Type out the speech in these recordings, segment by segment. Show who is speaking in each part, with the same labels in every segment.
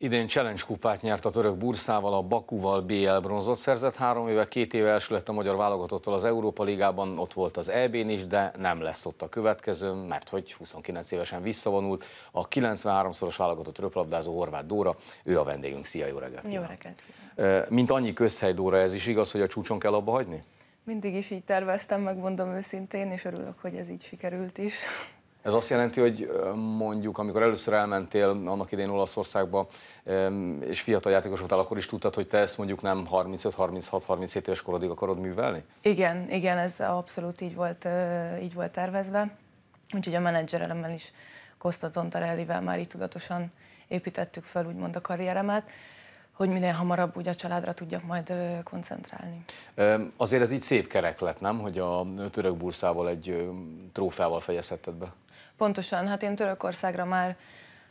Speaker 1: Idén Challenge kupát nyert a török Burszával, a Bakuval BL bronzot szerzett. Három éve, két éve első lett a magyar válogatottal az Európa Ligában, ott volt az EB-n is, de nem lesz ott a következő, mert hogy 29 évesen visszavonult a 93-szoros válogatott röplabdázó Horváth Dóra, ő a vendégünk. Szia, jó reggelt! Jó reggelt! Mint annyi közhely Dóra, ez is igaz, hogy a csúcson kell abba hagyni?
Speaker 2: Mindig is így terveztem, megmondom őszintén, és örülök, hogy ez így sikerült is.
Speaker 1: Ez azt jelenti, hogy mondjuk, amikor először elmentél annak idén Olaszországba, és fiatal játékos voltál, akkor is tudtad, hogy te ezt mondjuk nem 35-36-37 éves korodig akarod művelni?
Speaker 2: Igen, igen, ez abszolút így volt, így volt tervezve. Úgyhogy a menedzserelemmel is Kosta Tontarellivel már így tudatosan építettük fel úgymond a karrieremet hogy minél hamarabb úgy a családra tudjak majd koncentrálni.
Speaker 1: Azért ez így szép kerek lett, nem? Hogy a török burszával egy trófeával fejezhetted be.
Speaker 2: Pontosan, hát én Törökországra már,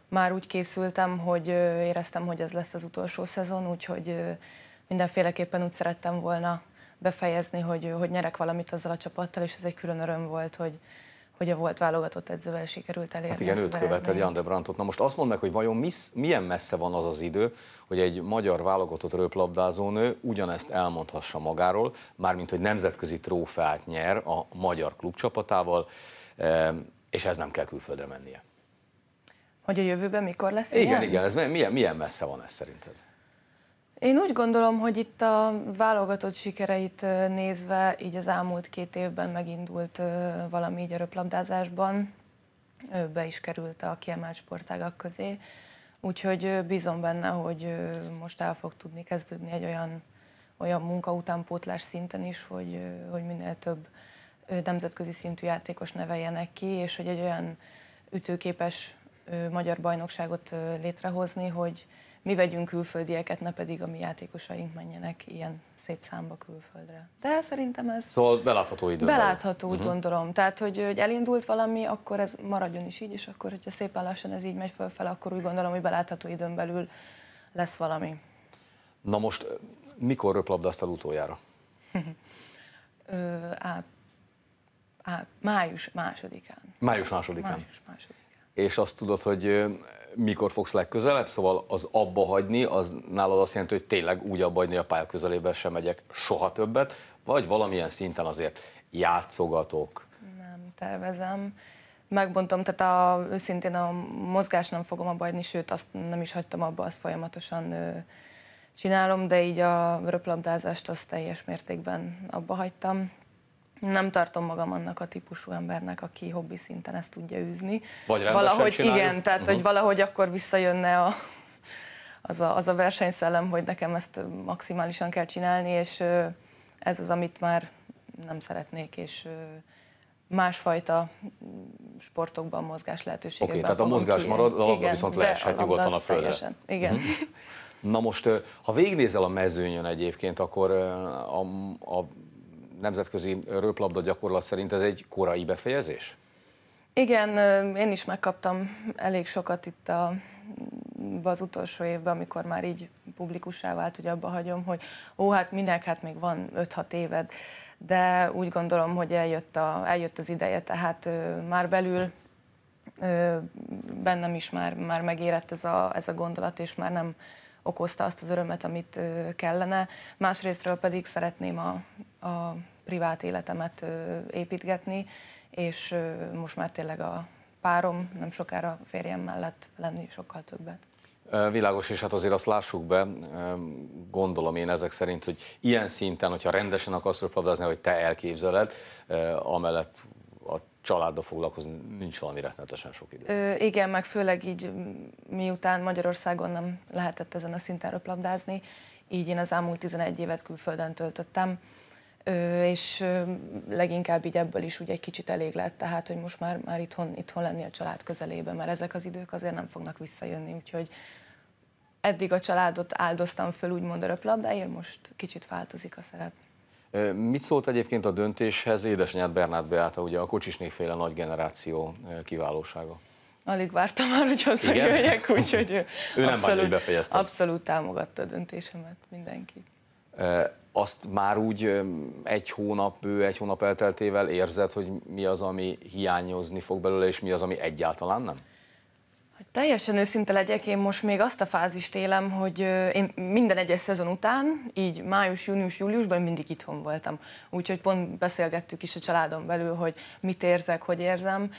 Speaker 2: már úgy készültem, hogy éreztem, hogy ez lesz az utolsó szezon, úgyhogy mindenféleképpen úgy szerettem volna befejezni, hogy, hogy nyerek valamit azzal a csapattal, és ez egy külön öröm volt, hogy, hogy a volt válogatott edzővel sikerült elérni. Hát igen, őt követed, Jan de
Speaker 1: Brandtot. Na most azt mondd meg, hogy vajon misz, milyen messze van az az idő, hogy egy magyar válogatott röplabdázónő ugyanezt elmondhassa magáról, mármint hogy nemzetközi trófeát nyer a magyar klubcsapatával, és ez nem kell külföldre mennie.
Speaker 2: Hogy a jövőben mikor lesz igen, ilyen? Igen, igen,
Speaker 1: ez milyen, milyen messze van ez szerinted?
Speaker 2: Én úgy gondolom, hogy itt a válogatott sikereit nézve, így az elmúlt két évben megindult valami így a röplabdázásban, ő be is került a kiemelt sportágak közé, úgyhogy bízom benne, hogy most el fog tudni kezdődni egy olyan, olyan munka utánpótlás szinten is, hogy, hogy minél több nemzetközi szintű játékos neveljenek ki, és hogy egy olyan ütőképes magyar bajnokságot létrehozni, hogy mi vegyünk külföldieket, ne pedig a mi játékosaink menjenek ilyen szép számba külföldre. De szerintem ez...
Speaker 1: Szóval belátható idő. Belátható, úgy uh-huh. gondolom.
Speaker 2: Tehát, hogy, hogy elindult valami, akkor ez maradjon is így, és akkor, hogyha szépen lassan ez így megy fölfel, akkor úgy gondolom, hogy belátható időn belül lesz valami.
Speaker 1: Na most, mikor röplabdáztál utoljára?
Speaker 2: Ö, áp, á, május másodikán. Május másodikán. Május másodikán.
Speaker 1: És azt tudod, hogy mikor fogsz legközelebb, szóval az abba hagyni, az nálad azt jelenti, hogy tényleg úgy abba hagyni a pálya közelében sem megyek soha többet, vagy valamilyen szinten azért játszogatok?
Speaker 2: Nem tervezem. Megbontom, tehát a, őszintén a mozgás nem fogom abba hagyni, sőt azt nem is hagytam abba, azt folyamatosan ö, csinálom, de így a röplabdázást azt teljes mértékben abba hagytam nem tartom magam annak a típusú embernek, aki hobbi szinten ezt tudja űzni. Vagy valahogy csináljuk. igen, tehát uh-huh. hogy valahogy akkor visszajönne a, az, a, az a versenyszellem, hogy nekem ezt maximálisan kell csinálni, és ez az, amit már nem szeretnék, és másfajta sportokban mozgás lehetőségek. Oké, okay, tehát a mozgás ki, marad, a labda igen, viszont leeshet nyugodtan a földre. Teljesen. Igen. Uh-huh.
Speaker 1: Na most, ha végnézel a mezőnyön egyébként, akkor a, a nemzetközi röplabda gyakorlat szerint ez egy korai befejezés?
Speaker 2: Igen, én is megkaptam elég sokat itt a, az utolsó évben, amikor már így publikussá vált, hogy abba hagyom, hogy ó, hát minek, hát még van 5-6 éved, de úgy gondolom, hogy eljött, a, eljött az ideje, tehát ö, már belül ö, bennem is már, már megérett ez a, ez a gondolat, és már nem okozta azt az örömet, amit ö, kellene. Másrésztről pedig szeretném a a privát életemet építgetni, és most már tényleg a párom, nem sokára férjem mellett lenni sokkal többet.
Speaker 1: Világos, és hát azért azt lássuk be, gondolom én ezek szerint, hogy ilyen szinten, hogyha rendesen akarsz röplabdázni, hogy te elképzeled, amellett a családdal foglalkozni nincs valami rettenetesen sok idő.
Speaker 2: Ö, igen, meg főleg így miután Magyarországon nem lehetett ezen a szinten röplabdázni, így én az elmúlt 11 évet külföldön töltöttem, és leginkább így ebből is ugye egy kicsit elég lett, tehát hogy most már, már itthon, itthon lenni a család közelében, mert ezek az idők azért nem fognak visszajönni, úgyhogy eddig a családot áldoztam föl úgymond röplabdáért, most kicsit változik a szerep.
Speaker 1: Mit szólt egyébként a döntéshez édesanyád Bernát Beáta, ugye a néféle nagy generáció kiválósága?
Speaker 2: Alig vártam már, hogy hazajöjjek, úgyhogy ő abszolút, nem bánja, hogy abszolút támogatta a döntésemet mindenki
Speaker 1: azt már úgy egy hónap, bő egy hónap elteltével érzed, hogy mi az, ami hiányozni fog belőle, és mi az, ami egyáltalán nem?
Speaker 2: Teljesen őszinte legyek, én most még azt a fázist élem, hogy én minden egyes szezon után, így május, június, júliusban mindig itthon voltam. Úgyhogy pont beszélgettük is a családom belül, hogy mit érzek, hogy érzem.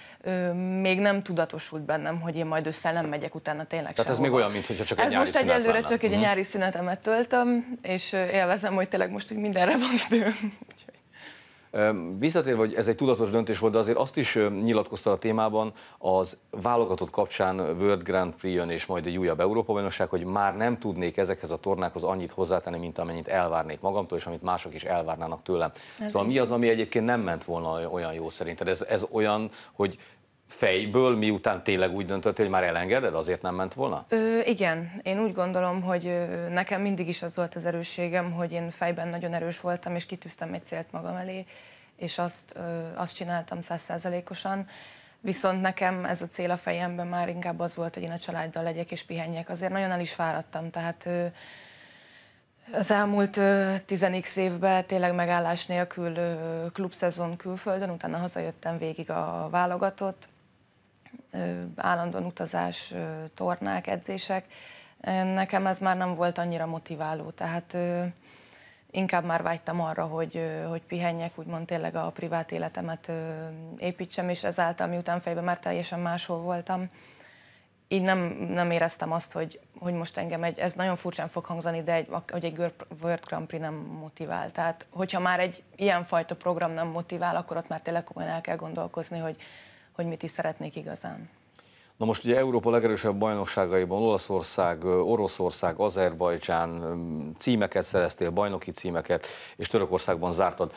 Speaker 2: Még nem tudatosult bennem, hogy én majd össze megyek utána tényleg Tehát sehova. ez még
Speaker 1: olyan, mintha csak egy ez nyári most egyelőre lenne. csak egy mm. nyári
Speaker 2: szünetemet töltöm, és élvezem, hogy tényleg most hogy mindenre van időm. Úgyhogy.
Speaker 1: Visszatérve, hogy ez egy tudatos döntés volt, de azért azt is nyilatkozta a témában az válogatott kapcsán World Grand Prix-jön és majd egy újabb Európa bajnokság, hogy már nem tudnék ezekhez a tornákhoz annyit hozzátenni, mint amennyit elvárnék magamtól, és amit mások is elvárnának tőlem. Ez szóval mi az, ami egyébként nem ment volna olyan jó szerinted? Ez, ez olyan, hogy fejből, miután tényleg úgy döntött, hogy már elengeded, azért nem ment volna?
Speaker 2: Ö, igen, én úgy gondolom, hogy nekem mindig is az volt az erősségem, hogy én fejben nagyon erős voltam, és kitűztem egy célt magam elé, és azt, ö, azt csináltam százszerzelékosan. Viszont nekem ez a cél a fejemben már inkább az volt, hogy én a családdal legyek és pihenjek. Azért nagyon el is fáradtam, tehát ö, az elmúlt tizenx évben tényleg megállás nélkül klubszezon külföldön, utána hazajöttem végig a válogatott, állandóan utazás, tornák, edzések, nekem ez már nem volt annyira motiváló, tehát inkább már vágytam arra, hogy, hogy pihenjek, úgymond tényleg a privát életemet építsem, és ezáltal miután fejben már teljesen máshol voltam, így nem, nem éreztem azt, hogy, hogy most engem egy, ez nagyon furcsán fog hangzani, de egy, hogy egy World Grand Prix nem motivál. Tehát, hogyha már egy ilyen fajta program nem motivál, akkor ott már tényleg komolyan el kell gondolkozni, hogy hogy mit is szeretnék igazán.
Speaker 1: Na most ugye Európa legerősebb bajnokságaiban Olaszország, Oroszország, Azerbajdzsán mm, címeket szereztél, bajnoki címeket, és Törökországban zártad.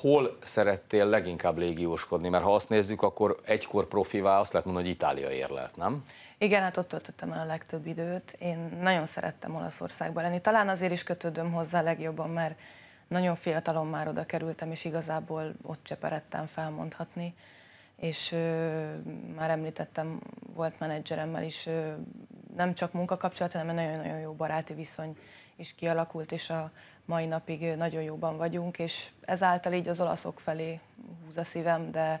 Speaker 1: Hol szerettél leginkább légióskodni? Mert ha azt nézzük, akkor egykor profivá azt lehet mondani, hogy Itália érlelt, nem?
Speaker 2: Igen, hát ott töltöttem el a legtöbb időt. Én nagyon szerettem Olaszországban, lenni. Talán azért is kötődöm hozzá legjobban, mert nagyon fiatalon már oda kerültem, és igazából ott cseperedtem felmondhatni. mondhatni és ö, már említettem, volt menedzseremmel is ö, nem csak munkakapcsolat, hanem egy nagyon-nagyon jó baráti viszony is kialakult, és a mai napig nagyon jóban vagyunk, és ezáltal így az olaszok felé húz a szívem, de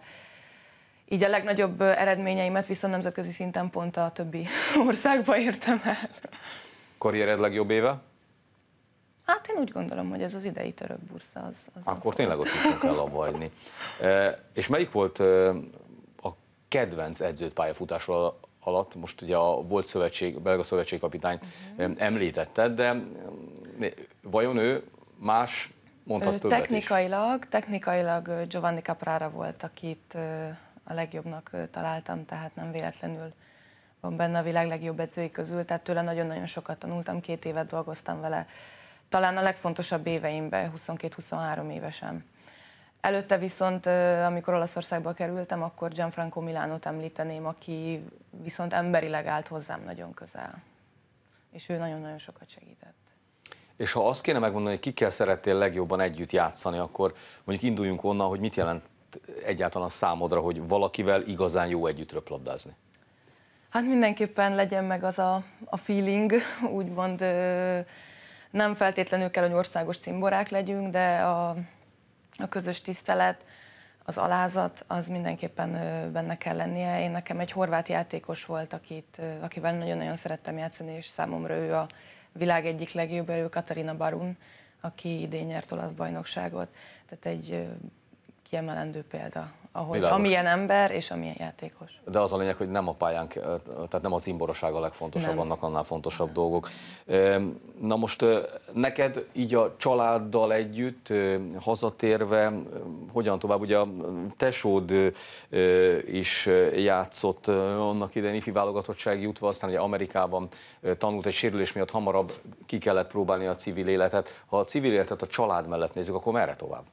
Speaker 2: így a legnagyobb eredményeimet viszont nemzetközi szinten pont a többi országba értem el.
Speaker 1: Karriered legjobb éve?
Speaker 2: Hát én úgy gondolom, hogy ez az idei török bursza az. az Akkor az tényleg
Speaker 1: ott sem kell abba E, és melyik volt e, a kedvenc edzőt pályafutásról alatt, most ugye a volt szövetség, belga szövetségkapitány uh-huh. Mhm. említetted, de vajon ő más mondta többet
Speaker 2: technikailag, is? Technikailag Giovanni Caprara volt, akit a legjobbnak találtam, tehát nem véletlenül van benne a világ legjobb edzői közül, tehát tőle nagyon-nagyon sokat tanultam, két évet dolgoztam vele talán a legfontosabb éveimben, 22-23 évesen. Előtte viszont, amikor Olaszországba kerültem, akkor Gianfranco Milánot említeném, aki viszont emberileg állt hozzám nagyon közel. És ő nagyon-nagyon sokat segített.
Speaker 1: És ha azt kéne megmondani, hogy kikkel szerettél legjobban együtt játszani, akkor mondjuk induljunk onnan, hogy mit jelent egyáltalán a számodra, hogy valakivel igazán jó együtt röplabdázni?
Speaker 2: Hát mindenképpen legyen meg az a, a feeling, úgymond nem feltétlenül kell, hogy országos cimborák legyünk, de a, a közös tisztelet, az alázat, az mindenképpen benne kell lennie. Én nekem egy horvát játékos volt, akit, akivel nagyon-nagyon szerettem játszani, és számomra ő a világ egyik legjobb, ő Katarina Barun, aki idén nyert olasz bajnokságot. Tehát egy kiemelendő példa ahogy, Világos. amilyen ember és amilyen játékos.
Speaker 1: De az a lényeg, hogy nem a pályánk, tehát nem a imboraság a legfontosabb, nem. annak annál fontosabb nem. dolgok. Na most neked így a családdal együtt, hazatérve, hogyan tovább? Ugye a tesód is játszott annak idején ifi válogatottsági jutva, aztán ugye Amerikában tanult egy sérülés miatt hamarabb ki kellett próbálni a civil életet. Ha a civil életet a család mellett nézzük, akkor merre tovább?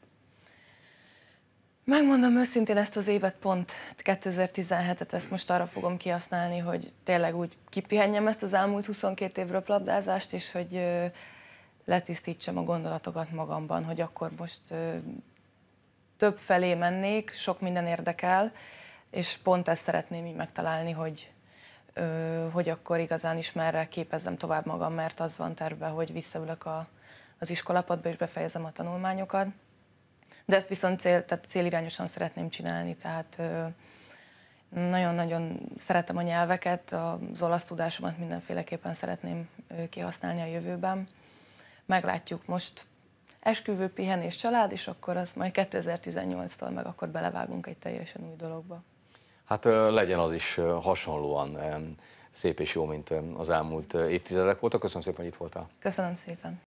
Speaker 2: Megmondom őszintén, ezt az évet pont 2017-et ezt most arra fogom kihasználni, hogy tényleg úgy kipihenjem ezt az elmúlt 22 évről labdázást, és hogy ö, letisztítsam a gondolatokat magamban, hogy akkor most ö, több felé mennék, sok minden érdekel, és pont ezt szeretném így megtalálni, hogy, ö, hogy akkor igazán is merre képezzem tovább magam, mert az van terve, hogy visszaülök a, az iskolapadba és befejezem a tanulmányokat de ezt viszont cél, tehát célirányosan szeretném csinálni, tehát nagyon-nagyon szeretem a nyelveket, az olasz tudásomat mindenféleképpen szeretném kihasználni a jövőben. Meglátjuk most esküvő, pihenés, család, és akkor az majd 2018-tól meg akkor belevágunk egy teljesen új dologba.
Speaker 1: Hát legyen az is hasonlóan szép és jó, mint az elmúlt évtizedek voltak. Köszönöm szépen, hogy itt voltál.
Speaker 2: Köszönöm szépen.